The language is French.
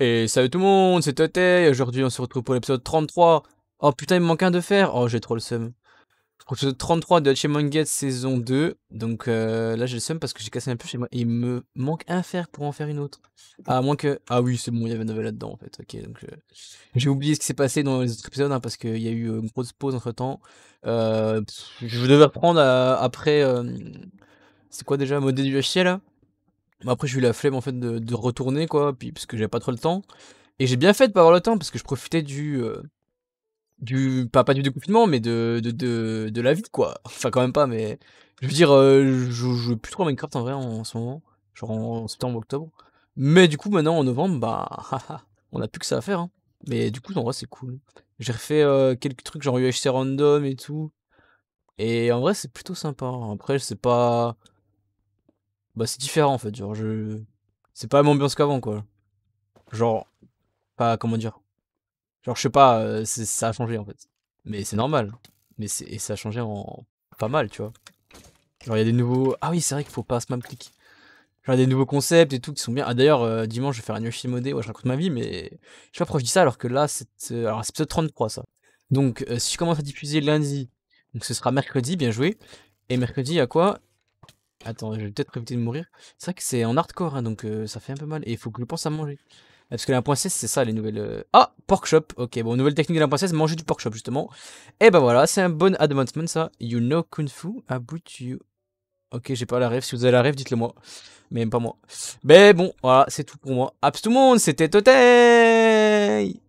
Et salut tout le monde, c'est Toté, aujourd'hui on se retrouve pour l'épisode 33. Oh putain, il me manque un de fer, Oh, j'ai trop le seum. Pour l'épisode 33 de Get saison 2. Donc euh, là, j'ai le seum parce que j'ai cassé un peu chez moi. Et il me manque un fer pour en faire une autre. Ah, à moins que. Ah oui, c'est bon, il y avait un là-dedans en fait. Ok, donc euh, j'ai oublié ce qui s'est passé dans les autres épisodes hein, parce qu'il y a eu une grosse pause entre temps. Euh, je devais reprendre après. c'est quoi déjà Modé du HC là après, j'ai eu la flemme en fait de, retourner, quoi, puis, parce que j'avais pas trop le temps. Et j'ai bien fait de pas avoir le temps, parce que je profitais du. Euh, du pas, pas du déconfinement, mais de, de, la vie, quoi. Enfin, quand même pas, mais. Je veux dire, euh, je, je joue plus trop à Minecraft en vrai en, ce moment, genre en, septembre, octobre. Mais du coup, maintenant en novembre, bah. on a plus que ça à faire, hein. Mais du coup, en vrai, c'est cool. J'ai refait euh, quelques trucs genre UHC random et tout. Et en vrai, c'est plutôt sympa. Après, je sais pas bah c'est différent en fait, genre je c'est pas la même ambiance qu'avant quoi. Genre pas comment dire. Genre je sais pas, euh, ça a changé en fait. Mais c'est normal. Mais c'est et ça a changé en pas mal, tu vois. Genre il y a des nouveaux Ah oui, c'est vrai qu'il faut pas se click. Genre des nouveaux concepts et tout qui sont bien. Ah d'ailleurs euh, dimanche je vais faire un film modé, ouais, je raconte ma vie mais je sais pas pourquoi je dis ça alors que là c'est alors c'est peut 33 ça. Donc euh, si je commence à diffuser lundi, donc ce sera mercredi, bien joué. Et mercredi, il y a quoi Attends, je vais peut-être éviter de mourir. C'est vrai que c'est en hardcore, hein, donc ça fait un peu mal. Et il faut que je pense à manger. Parce que la 1.16, c'est ça les nouvelles... Ah Pork Chop Ok, bon, nouvelle technique de la 1.16, manger du pork chop justement. Et ben voilà, c'est un bon advancement ça. You know Kung Fu, about you... Ok, j'ai pas la rêve. Si vous avez la rêve, dites-le moi. Mais pas moi. Mais bon, voilà, c'est tout pour moi. Abs tout le monde, c'était Totei